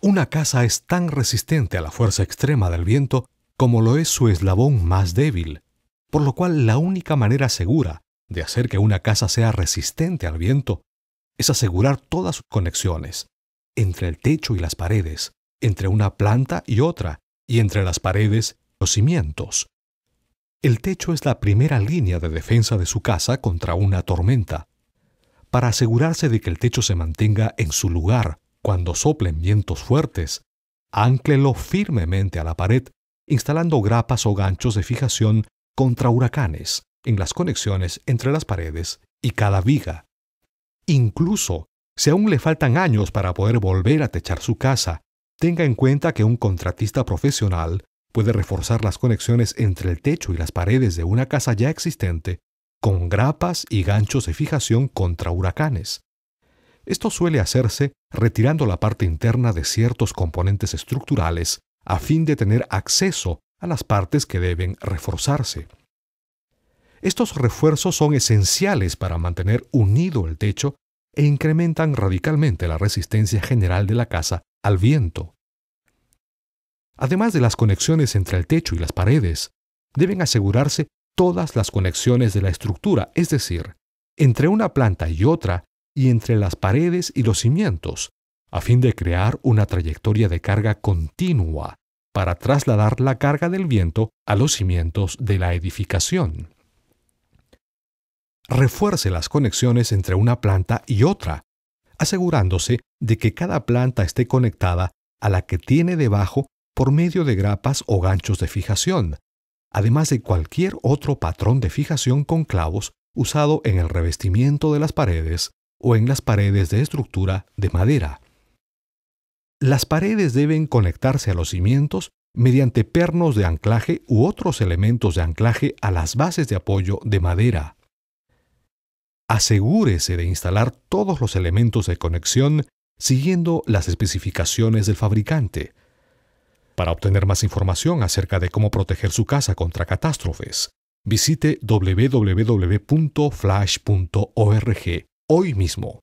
Una casa es tan resistente a la fuerza extrema del viento como lo es su eslabón más débil, por lo cual la única manera segura de hacer que una casa sea resistente al viento es asegurar todas sus conexiones, entre el techo y las paredes, entre una planta y otra, y entre las paredes los cimientos. El techo es la primera línea de defensa de su casa contra una tormenta. Para asegurarse de que el techo se mantenga en su lugar cuando soplen vientos fuertes, anclenlo firmemente a la pared, instalando grapas o ganchos de fijación contra huracanes en las conexiones entre las paredes y cada viga. Incluso si aún le faltan años para poder volver a techar su casa, tenga en cuenta que un contratista profesional puede reforzar las conexiones entre el techo y las paredes de una casa ya existente con grapas y ganchos de fijación contra huracanes. Esto suele hacerse retirando la parte interna de ciertos componentes estructurales a fin de tener acceso a las partes que deben reforzarse. Estos refuerzos son esenciales para mantener unido el techo e incrementan radicalmente la resistencia general de la casa al viento. Además de las conexiones entre el techo y las paredes, deben asegurarse todas las conexiones de la estructura, es decir, entre una planta y otra y entre las paredes y los cimientos, a fin de crear una trayectoria de carga continua para trasladar la carga del viento a los cimientos de la edificación. Refuerce las conexiones entre una planta y otra, asegurándose de que cada planta esté conectada a la que tiene debajo por medio de grapas o ganchos de fijación, además de cualquier otro patrón de fijación con clavos usado en el revestimiento de las paredes o en las paredes de estructura de madera. Las paredes deben conectarse a los cimientos mediante pernos de anclaje u otros elementos de anclaje a las bases de apoyo de madera. Asegúrese de instalar todos los elementos de conexión siguiendo las especificaciones del fabricante. Para obtener más información acerca de cómo proteger su casa contra catástrofes, visite www.flash.org hoy mismo.